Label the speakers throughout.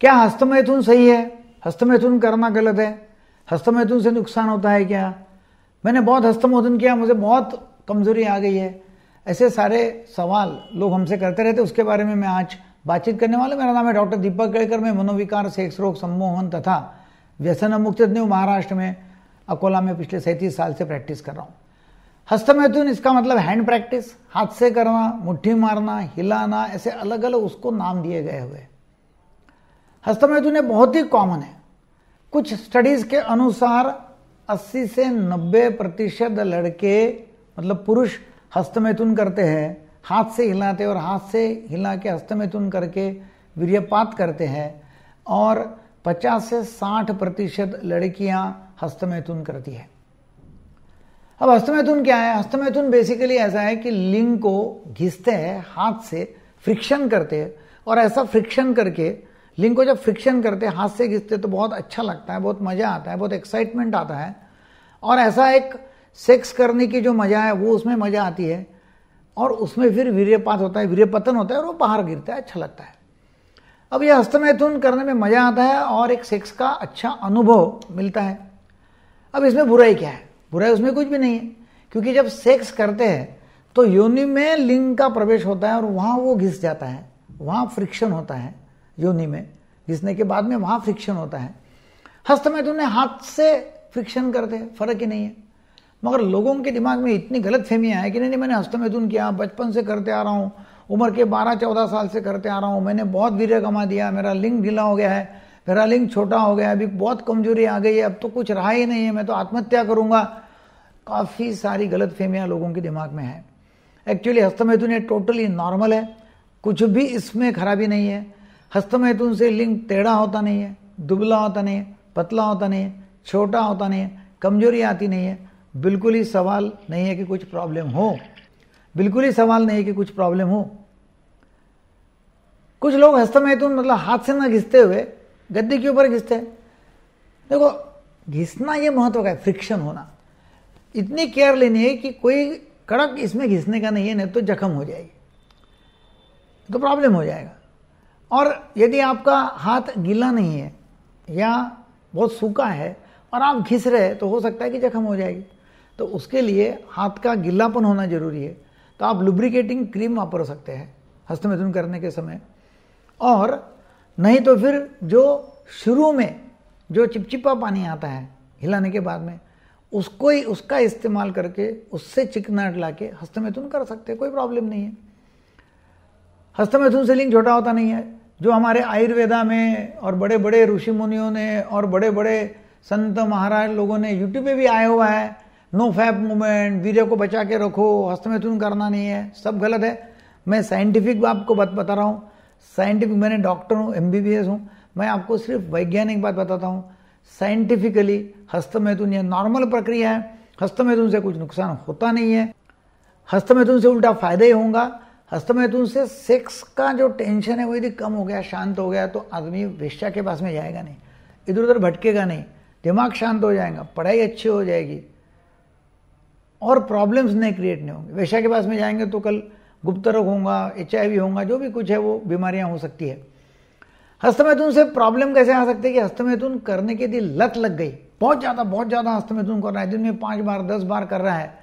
Speaker 1: क्या हस्तमैथुन सही है हस्तमैथुन करना गलत है हस्तमैथुन से नुकसान होता है क्या मैंने बहुत हस्तमोथुन किया मुझे बहुत कमजोरी आ गई है ऐसे सारे सवाल लोग हमसे करते रहते उसके बारे में मैं आज बातचीत करने वाला मेरा नाम है डॉक्टर दीपक केड़कर मैं मनोविकार सेक्स रोग सम्मोहन तथा व्यसन मुक्त महाराष्ट्र में अकोला में पिछले सैंतीस साल से प्रैक्टिस कर रहा हूँ हस्तमैथुन इसका मतलब हैंड प्रैक्टिस हाथ से करना मुट्ठी मारना हिलाना ऐसे अलग अलग उसको नाम दिए गए हुए हस्तमैथुन ये बहुत ही कॉमन है कुछ स्टडीज के अनुसार 80 से 90 प्रतिशत लड़के मतलब पुरुष हस्तमैथुन करते हैं हाथ से हिलाते और हाथ से हिला के हस्तमैथुन करके वीर्यपात करते हैं और 50 से 60 प्रतिशत लड़कियां हस्तमैथुन करती है अब हस्तमैथुन क्या है हस्तमैथुन बेसिकली ऐसा है कि लिंग को घिसते हैं हाथ से फ्रिक्शन करते हैं और ऐसा फ्रिक्शन करके लिंग को जब फ्रिक्शन करते हाथ से घिसते तो बहुत अच्छा लगता है बहुत मज़ा आता है बहुत एक्साइटमेंट आता है और ऐसा एक सेक्स करने की जो मज़ा है वो उसमें मज़ा आती है और उसमें फिर वीर्यपात होता है वीर्यपतन होता है और वो बाहर गिरता है अच्छा लगता है अब यह हस्तमैथुन करने में मज़ा आता है और एक सेक्स का अच्छा अनुभव मिलता है अब इसमें बुराई क्या है बुराई उसमें कुछ भी नहीं है क्योंकि जब सेक्स करते हैं तो योनि में लिंग का प्रवेश होता है और वहाँ वो घिस जाता है वहाँ फ्रिक्शन होता है योनि में घिसने के बाद में वहाँ फ्रिक्शन होता है हस्त में तुमने हाथ से फ्रिक्शन करते हैं फर्क ही नहीं है मगर लोगों के दिमाग में इतनी गलत फहमियाँ हैं कि नहीं नहीं मैंने हस्तमैथुन किया बचपन से करते आ रहा हूँ उम्र के 12-14 साल से करते आ रहा हूँ मैंने बहुत वीर कमा दिया मेरा लिंग ढीला हो गया है मेरा लिंग छोटा हो गया अभी बहुत कमजोरी आ गई है अब तो कुछ रहा ही नहीं है मैं तो आत्महत्या करूंगा काफ़ी सारी गलत फहमियाँ लोगों के दिमाग में है एक्चुअली हस्तमैथुन ये टोटली नॉर्मल है कुछ भी इसमें खराबी नहीं है हस्तमैथुन से लिंग टेढ़ा होता नहीं है दुबला होता नहीं है पतला होता नहीं है छोटा होता नहीं है कमजोरी आती नहीं है बिल्कुल ही सवाल नहीं है कि कुछ प्रॉब्लम हो बिल्कुल ही सवाल नहीं है कि कुछ प्रॉब्लम हो कुछ लोग हस्तमैथुन मतलब हाथ से ना घिसते हुए गद्दी के ऊपर घिसते हैं देखो घिसना ये महत्व का है फ्रिक्शन होना इतनी केयर लेनी है कि कोई कड़क इसमें घिसने का नहीं है नहीं तो जख्म हो जाएगी तो प्रॉब्लम हो जाएगा और यदि आपका हाथ गीला नहीं है या बहुत सूखा है और आप घिस रहे हैं तो हो सकता है कि जख्म हो जाएगी तो उसके लिए हाथ का गीलापन होना जरूरी है तो आप लुब्रिकेटिंग क्रीम वापर सकते हैं हस्तमिथुन करने के समय और नहीं तो फिर जो शुरू में जो चिपचिपा पानी आता है हिलाने के बाद में उसको ही उसका इस्तेमाल करके उससे चिकनाहट ला के हस्तमैथुन कर सकते हैं कोई प्रॉब्लम नहीं है हस्तमैथुन से लिंग छोटा होता नहीं है जो हमारे आयुर्वेदा में और बड़े बड़े ऋषि मुनियों ने और बड़े बड़े संत महाराज लोगों ने यूट्यूब पे भी आया हुआ है नो फैप मूवमेंट वीडियो को बचा के रखो हस्तमैथुन करना नहीं है सब गलत है मैं साइंटिफिक आपको बात बता रहा हूँ साइंटिफिक मैंने डॉक्टर हूँ एम बी हूँ मैं आपको सिर्फ वैज्ञानिक बात बताता हूँ साइंटिफिकली हस्तमैथुन यह नॉर्मल प्रक्रिया है हस्तमैथुन से कुछ नुकसान होता नहीं है हस्तमैथुन से उल्टा फायदा ही होगा हस्तमैथुन से सेक्स का जो टेंशन है वो यदि कम हो गया शांत हो गया तो आदमी वेश्या के पास में जाएगा नहीं इधर उधर भटकेगा नहीं दिमाग शांत हो जाएगा पढ़ाई अच्छी हो जाएगी और प्रॉब्लम्स नहीं क्रिएट नहीं होंगे वेश्या के पास में जाएंगे तो कल गुप्त रोग होगा एच होगा जो भी कुछ है वो बीमारियां हो सकती है हस्तमैथुन से प्रॉब्लम कैसे आ सकती है कि हस्तमैथुन करने के लिए लत लग गई बहुत ज़्यादा बहुत ज़्यादा हस्तमैथुन कर रहा है दिन में पाँच बार दस बार कर रहा है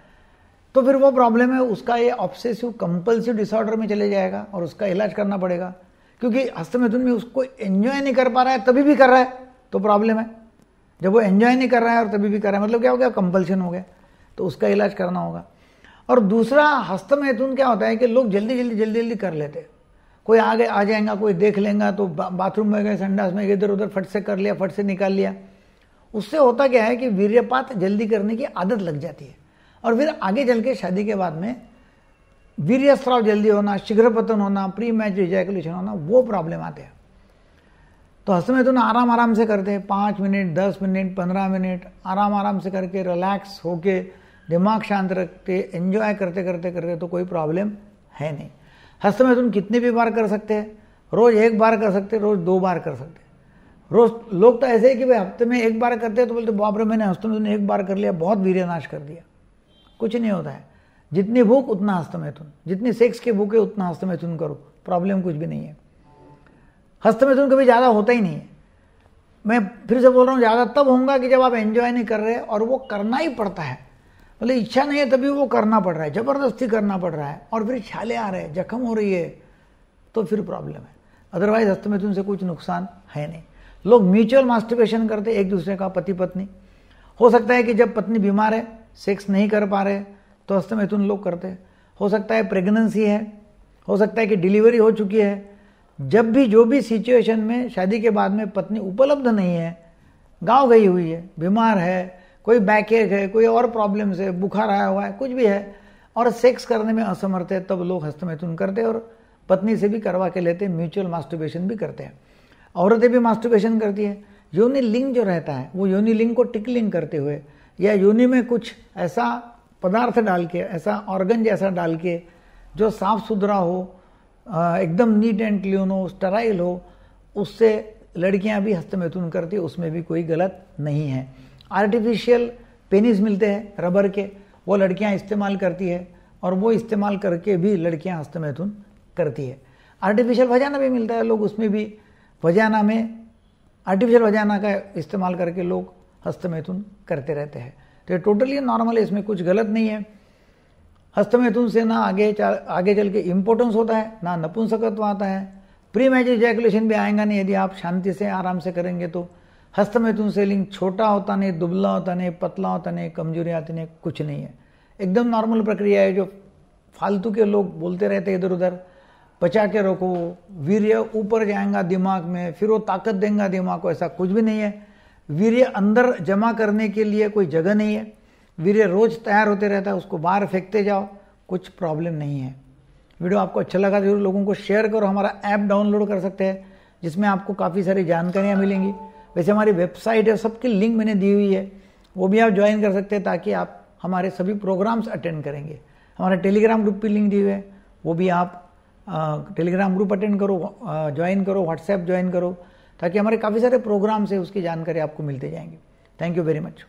Speaker 1: तो फिर वो प्रॉब्लम है उसका ये ऑब्सेसिव कंपल्सिव डिसऑर्डर में चले जाएगा और उसका इलाज करना पड़ेगा क्योंकि हस्तमैथुन में उसको एंजॉय नहीं कर पा रहा है तभी भी कर रहा है तो प्रॉब्लम है जब वो एंजॉय नहीं कर रहा है और तभी भी कर रहा है मतलब क्या हो गया कंपल्शन हो गया तो उसका इलाज करना होगा और दूसरा हस्तमैथुन क्या होता है कि लोग जल्दी जल्दी जल्दी जल्दी कर लेते हैं कोई आगे आ जाएगा कोई देख लेगा तो बा, बाथरूम में गए संडास में इधर उधर फट से कर लिया फट से निकाल लिया उससे होता क्या है कि वीर्यपात जल्दी करने की आदत लग जाती है और फिर आगे चल के शादी के बाद में वीर्य स्त्राव जल्दी होना शीघ्र पतन होना प्री मैच इजैकुलेशन होना वो प्रॉब्लम आते हैं तो हस्तमेतुन आराम आराम से करते हैं पाँच मिनट दस मिनट पंद्रह मिनट आराम आराम से करके रिलैक्स होके दिमाग शांत रखते एंजॉय करते करते करते तो कोई प्रॉब्लम है नहीं हस्तमेतुन कितने भी बार कर सकते हैं रोज एक बार कर सकते रोज दो बार कर सकते रोज लोग तो ऐसे ही कि भाई हफ्ते में एक बार करते हैं तो बोलते बाप रे मैंने हस्तमेतुन एक बार कर लिया बहुत वीर्यनाश कर दिया कुछ नहीं होता है जितनी भूख उतना हस्तमैथुन जितनी सेक्स की भूख है उतना हस्तमैथुन करो प्रॉब्लम कुछ भी नहीं है हस्तमैथुन कभी ज़्यादा होता ही नहीं है मैं फिर से बोल रहा हूँ ज़्यादा तब होगा कि जब आप एंजॉय नहीं कर रहे और वो करना ही पड़ता है मतलब इच्छा नहीं है तभी वो करना पड़ रहा है ज़बरदस्ती करना पड़ रहा है और फिर छाले आ रहे हैं जख्म हो रही है तो फिर प्रॉब्लम है अदरवाइज हस्तमैथुन से कुछ नुकसान है नहीं लोग म्यूचुअल मास्टिवेशन करते एक दूसरे का पति पत्नी हो सकता है कि जब पत्नी बीमार है सेक्स नहीं कर पा रहे तो मैथुन लोग करते हो सकता है प्रेगनेंसी है हो सकता है कि डिलीवरी हो चुकी है जब भी जो भी सिचुएशन में शादी के बाद में पत्नी उपलब्ध नहीं है गांव गई हुई है बीमार है कोई बैक एक है कोई और प्रॉब्लम्स है बुखार आया हुआ है कुछ भी है और सेक्स करने में असमर्थ है तब लोग हस्तमैथुन करते और पत्नी से भी करवा के लेते हैं म्यूचुअल मास्टुबेशन भी करते हैं औरतें भी मास्टुबेशन करती है योनि लिंग जो रहता है वो योनि लिंग को टिकलिंग करते हुए या योनि में कुछ ऐसा पदार्थ डाल के ऐसा ऑर्गन जैसा डाल के जो साफ सुथरा हो एकदम नीट एंड क्लीन हो स्टराइल हो उससे लड़कियां भी हस्तमैथुन करती उसमें भी कोई गलत नहीं है आर्टिफिशियल पेनिस मिलते हैं रबर के वो लड़कियां इस्तेमाल करती है और वो इस्तेमाल करके भी लड़कियां हस्तमैथुन करती है आर्टिफिशियल वजाना भी मिलता है लोग उसमें भी वजाना में आर्टिफिशियल वजाना का इस्तेमाल करके लोग हस्तमैथुन करते रहते हैं तो ये टोटली नॉर्मल है इसमें कुछ गलत नहीं है हस्तमैथुन से ना आगे आगे चल के इम्पोर्टेंस होता है ना नपुंसकत्व आता है प्री मैच एजैकुलेशन भी आएगा नहीं यदि आप शांति से आराम से करेंगे तो हस्तमैथुन से लिंग छोटा होता नहीं दुबला होता नहीं पतला होता नहीं कमजोरी आती नहीं कुछ नहीं है एकदम नॉर्मल प्रक्रिया है जो फालतू के लोग बोलते रहते इधर उधर बचा के रखो वीर्य ऊपर जाएगा दिमाग में फिर वो ताकत देगा दिमाग को ऐसा कुछ भी नहीं है वीर्य अंदर जमा करने के लिए कोई जगह नहीं है वीर्य रोज तैयार होते रहता है उसको बाहर फेंकते जाओ कुछ प्रॉब्लम नहीं है वीडियो आपको अच्छा लगा तो जरूर लोगों को शेयर करो हमारा ऐप डाउनलोड कर सकते हैं जिसमें आपको काफ़ी सारी जानकारियाँ मिलेंगी वैसे हमारी वेबसाइट है सबकी लिंक मैंने दी हुई है वो भी आप ज्वाइन कर सकते हैं ताकि आप हमारे सभी प्रोग्राम्स अटेंड करेंगे हमारे टेलीग्राम ग्रुप की लिंक दी हुई है वो भी आप टेलीग्राम ग्रुप अटेंड करो ज्वाइन करो व्हाट्सएप ज्वाइन करो ताकि हमारे काफ़ी सारे प्रोग्राम से उसकी जानकारी आपको मिलते जाएंगे थैंक यू वेरी मच